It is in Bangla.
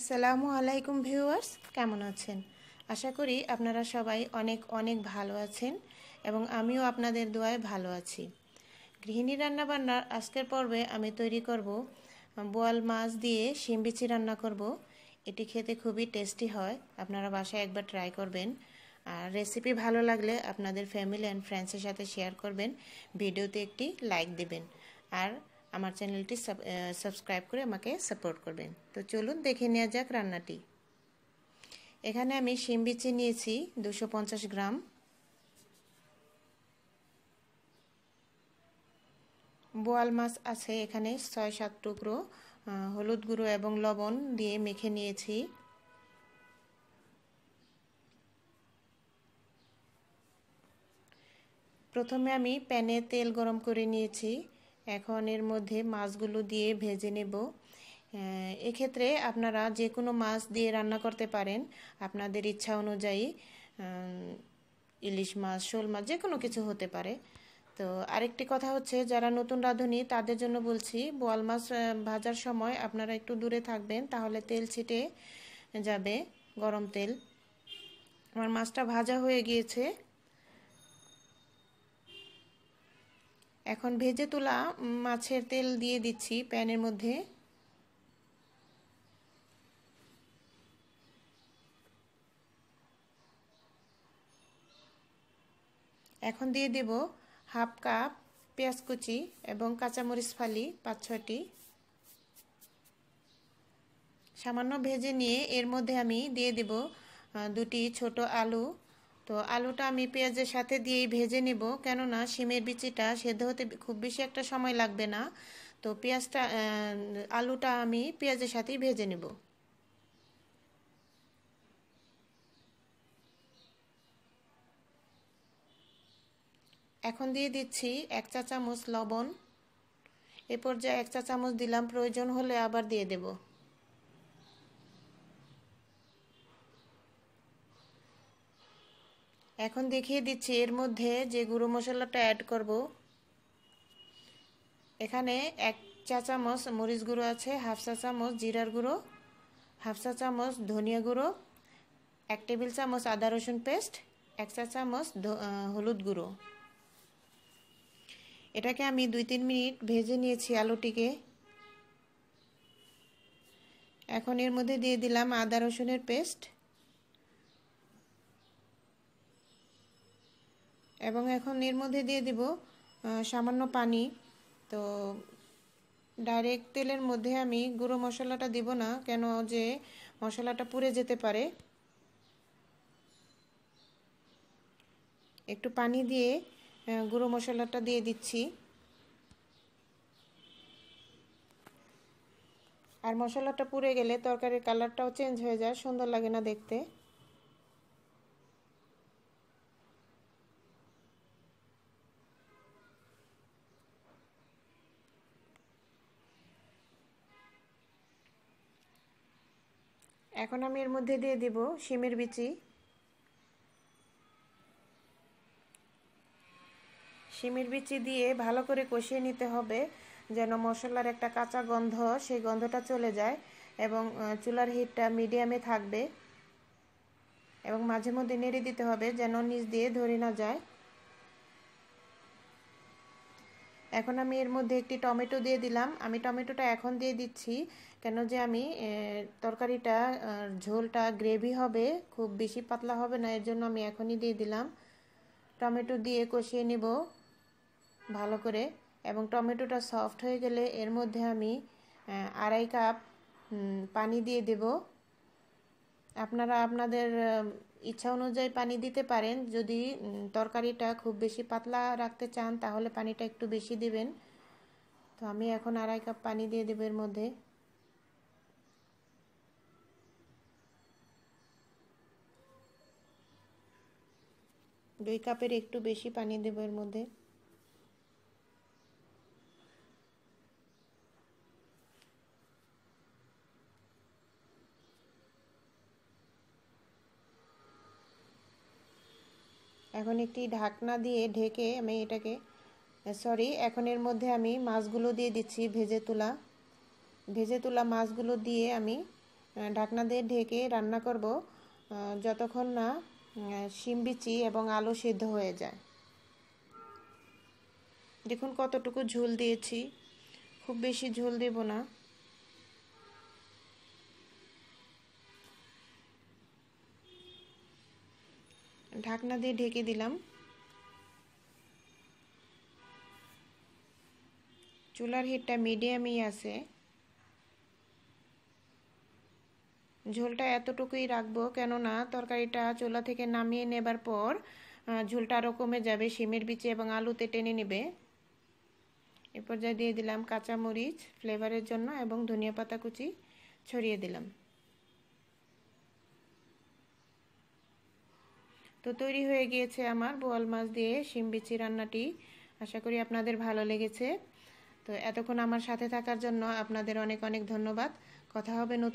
আসসালামু আলাইকুম ভিউয়ার্স কেমন আছেন আশা করি আপনারা সবাই অনেক অনেক ভালো আছেন এবং আমিও আপনাদের দোয়ায় ভালো আছি গৃহিণী রান্নাবান্নার আজকের পর্বে আমি তৈরি করব বোয়াল মাছ দিয়ে শিমবিচি রান্না করব এটি খেতে খুবই টেস্টি হয় আপনারা বাসায় একবার ট্রাই করবেন আর রেসিপি ভালো লাগলে আপনাদের ফ্যামিলি অ্যান্ড ফ্রেন্ডসের সাথে শেয়ার করবেন ভিডিওতে একটি লাইক দেবেন আর আমার চ্যানেলটি সাবস্ক্রাইব করে আমাকে সাপোর্ট করবেন তো চলুন দেখে নেওয়া যাক রান্নাটি এখানে আমি শিম বিচি নিয়েছি দুশো গ্রাম বোয়াল মাছ আছে এখানে ছয় সাত টুকরো হলুদ গুঁড়ো এবং লবণ দিয়ে মেখে নিয়েছি প্রথমে আমি প্যানে তেল গরম করে নিয়েছি এখন এর মধ্যে মাছগুলো দিয়ে ভেজে নেব এক্ষেত্রে আপনারা যে কোনো মাছ দিয়ে রান্না করতে পারেন আপনাদের ইচ্ছা অনুযায়ী ইলিশ মাছ শোল মাছ যে কোনো কিছু হতে পারে তো আরেকটি কথা হচ্ছে যারা নতুন রাঁধুনি তাদের জন্য বলছি বোয়াল মাছ ভাজার সময় আপনারা একটু দূরে থাকবেন তাহলে তেল ছিটে যাবে গরম তেল আমার মাছটা ভাজা হয়ে গিয়েছে এখন ভেজে তোলা মাছের তেল দিয়ে দিচ্ছি প্যানের মধ্যে এখন দিয়ে দেব হাফ কাপ পেঁয়াজ কুচি এবং কাঁচামরিচ ফালি পাঁচ ছটি সামান্য ভেজে নিয়ে এর মধ্যে আমি দিয়ে দেব দুটি ছোট আলু তো আলুটা আমি পেঁয়াজের সাথে দিয়েই ভেজে নেব কেননা শিমের বিচিটা সেদ্ধ হতে খুব বেশি একটা সময় লাগবে না তো পেঁয়াজটা আলুটা আমি পেঁয়াজের সাথেই ভেজে নেব এখন দিয়ে দিচ্ছি এক চা চামচ লবণ এ পর্যায়ে এক চা চামচ দিলাম প্রয়োজন হলে আবার দিয়ে দেবো এখন দেখিয়ে দিচ্ছি এর মধ্যে যে গুঁড়ো মশলাটা অ্যাড করব এখানে এক চা চামচ মরিচ গুঁড়ো আছে হাফ চা চামচ জিরার গুঁড়ো হাফ চা চামচ ধনিয়া গুঁড়ো এক টেবিল চামচ আদা রসুন পেস্ট এক চা চামচ হলুদ গুঁড়ো এটাকে আমি দুই তিন মিনিট ভেজে নিয়েছি আলুটিকে এখন এর মধ্যে দিয়ে দিলাম আদা রসুনের পেস্ট এবং এখন এর মধ্যে দিয়ে দিব সামান্য পানি তো ডাইরেক্ট তেলের মধ্যে আমি গুঁড়ো মশলাটা দিব না কেন যে মশলাটা পুড়ে যেতে পারে একটু পানি দিয়ে গুঁড়ো মশলাটা দিয়ে দিচ্ছি আর মশলাটা পুড়ে গেলে তরকারির কালারটাও চেঞ্জ হয়ে যায় সুন্দর লাগে না দেখতে এখন আমি এর মধ্যে দিয়ে দিব শিমের বিচি শিমের বিচি দিয়ে ভালো করে কষিয়ে নিতে হবে যেন মশলার একটা কাঁচা গন্ধ সেই গন্ধটা চলে যায় এবং চুলার হিটটা মিডিয়ামে থাকবে এবং মাঝে মধ্যে নেড়ে দিতে হবে যেন নিচ দিয়ে ধরে না যায় এখন আমি এর মধ্যে একটি টমেটো দিয়ে দিলাম আমি টমেটোটা এখন দিয়ে দিচ্ছি কেন যে আমি তরকারিটা ঝোলটা গ্রেভি হবে খুব বেশি পাতলা হবে না এর জন্য আমি এখনই দিয়ে দিলাম টমেটো দিয়ে কষিয়ে নেব ভালো করে এবং টমেটোটা সফট হয়ে গেলে এর মধ্যে আমি আড়াই কাপ পানি দিয়ে দেব আপনারা আপনাদের ইচ্ছা অনুযায়ী পানি দিতে পারেন যদি তরকারিটা খুব বেশি পাতলা রাখতে চান তাহলে পানিটা একটু বেশি দিবেন তো আমি এখন আড়াই কাপ পানি দিয়ে দেবো এর মধ্যে দুই কাপের একটু বেশি পানি দেবো এর মধ্যে এখন একটি ঢাকনা দিয়ে ঢেকে আমি এটাকে সরি এখন এর মধ্যে আমি মাছগুলো দিয়ে দিচ্ছি ভেজে তোলা ভেজে তোলা মাছগুলো দিয়ে আমি ঢাকনা দিয়ে ঢেকে রান্না করব যতক্ষণ না শিম বিচি এবং আলু সিদ্ধ হয়ে যায় দেখুন কতটুকু ঝোল দিয়েছি খুব বেশি ঝোল দেব না ঢাকনা দিয়ে ঢেকে দিলাম চুলার হিটটা মিডিয়ামই আছে ঝোলটা এতটুকুই রাখবো কেননা তরকারিটা চুলা থেকে নামিয়ে নেবার পর ঝোলটা আরও কমে যাবে শিমের বিচে এবং আলুতে টেনে নেবে এ পর্যায়ে দিয়ে দিলাম কাঁচামরিচ ফ্লেভারের জন্য এবং ধনিয়া পাতা কুচি ছড়িয়ে দিলাম তো তৈরি হয়ে গিয়েছে আমার বোয়াল মাছ দিয়ে শিম বিচি রান্নাটি আশা করি আপনাদের ভালো লেগেছে তো এতক্ষণ আমার সাথে থাকার জন্য আপনাদের অনেক অনেক ধন্যবাদ কথা হবে নতুন